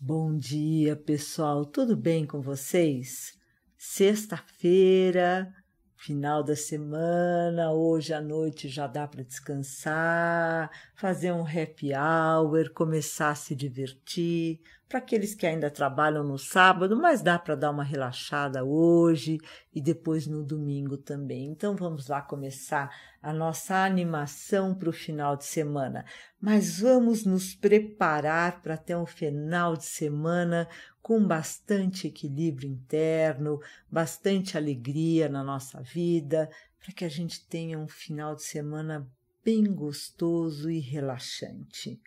Bom dia, pessoal. Tudo bem com vocês? Sexta-feira, final da semana, hoje à noite já dá para descansar, fazer um happy hour, começar a se divertir. Para aqueles que ainda trabalham no sábado, mas dá para dar uma relaxada hoje e depois no domingo também. Então vamos lá começar a nossa animação para o final de semana. Mas vamos nos preparar para ter um final de semana com bastante equilíbrio interno, bastante alegria na nossa vida, para que a gente tenha um final de semana bem gostoso e relaxante.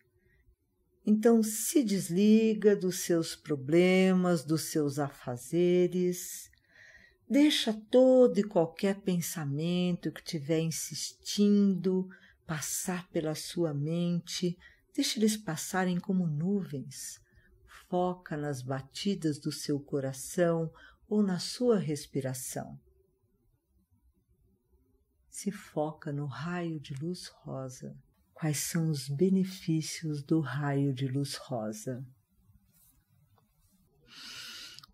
Então se desliga dos seus problemas, dos seus afazeres, deixa todo e qualquer pensamento que estiver insistindo passar pela sua mente, deixa eles passarem como nuvens foca nas batidas do seu coração ou na sua respiração. Se foca no raio de luz rosa. Quais são os benefícios do raio de luz rosa?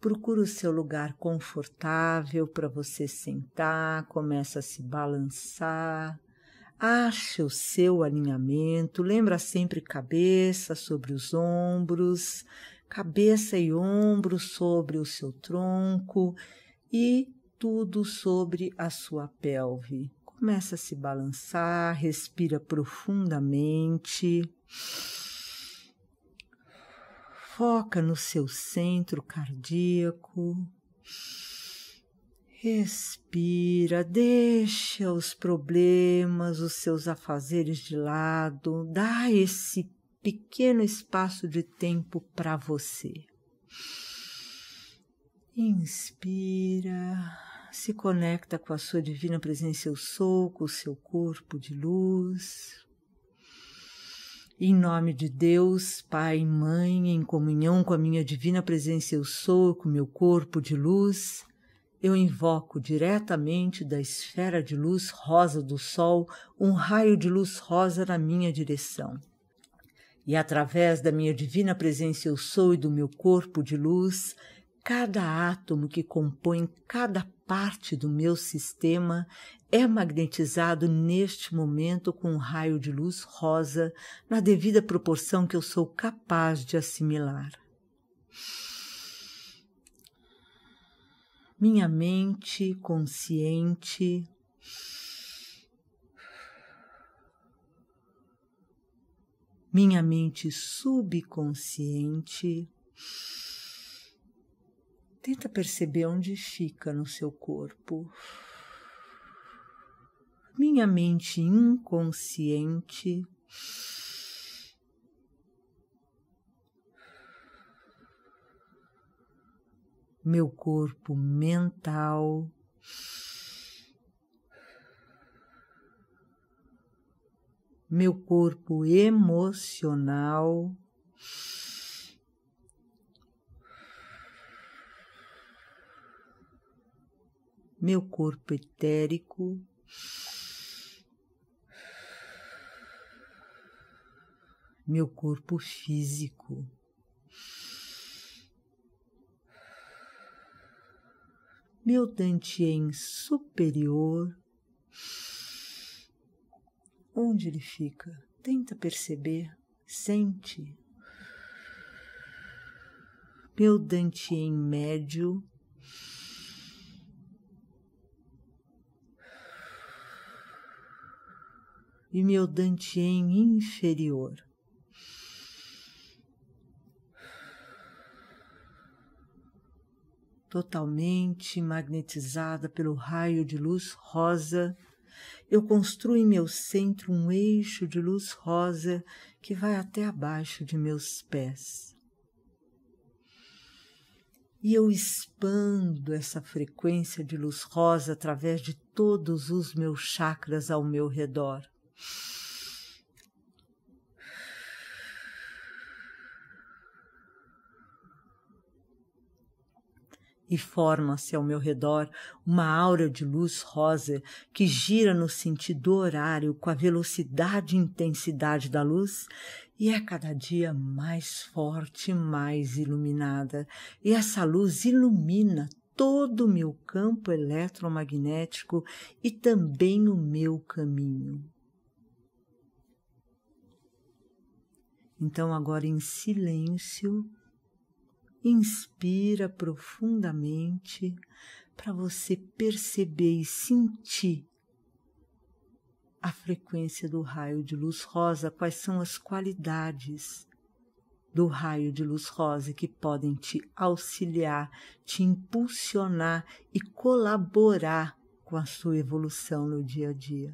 Procura o seu lugar confortável para você sentar, começa a se balançar, ache o seu alinhamento, lembra sempre cabeça sobre os ombros cabeça e ombros sobre o seu tronco e tudo sobre a sua pelve. Começa a se balançar, respira profundamente. Foca no seu centro cardíaco. Respira, deixa os problemas, os seus afazeres de lado, dá esse pequeno espaço de tempo para você. Inspira, se conecta com a sua divina presença, eu sou, com o seu corpo de luz. Em nome de Deus, Pai e Mãe, em comunhão com a minha divina presença, eu sou, com meu corpo de luz, eu invoco diretamente da esfera de luz rosa do Sol um raio de luz rosa na minha direção e através da minha divina presença eu sou e do meu corpo de luz, cada átomo que compõe cada parte do meu sistema é magnetizado neste momento com um raio de luz rosa na devida proporção que eu sou capaz de assimilar. Minha mente consciente minha mente subconsciente. Tenta perceber onde fica no seu corpo. Minha mente inconsciente. Meu corpo mental. meu corpo emocional. Meu corpo etérico, meu corpo físico, meu Dantien superior onde ele fica. Tenta perceber, sente. Meu Dante em médio. E meu Dante em inferior. totalmente magnetizada pelo raio de luz rosa eu construo em meu centro um eixo de luz rosa que vai até abaixo de meus pés. E eu expando essa frequência de luz rosa através de todos os meus chakras ao meu redor. e forma-se ao meu redor uma aura de luz rosa que gira no sentido horário com a velocidade e intensidade da luz e é cada dia mais forte, mais iluminada. E essa luz ilumina todo o meu campo eletromagnético e também o meu caminho. Então, agora em silêncio, Inspira profundamente para você perceber e sentir a frequência do raio de luz rosa, quais são as qualidades do raio de luz rosa que podem te auxiliar, te impulsionar e colaborar com a sua evolução no dia a dia.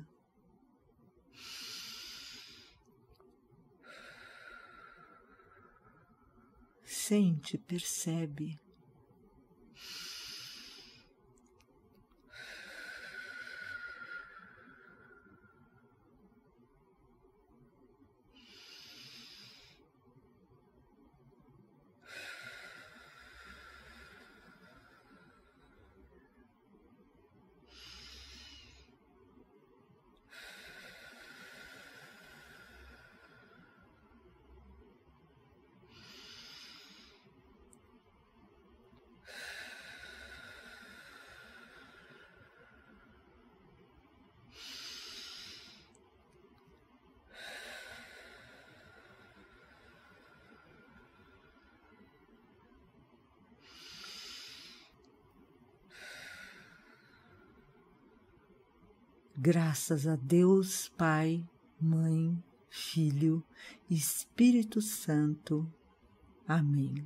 sente, percebe Graças a Deus, Pai, Mãe, Filho, Espírito Santo. Amém.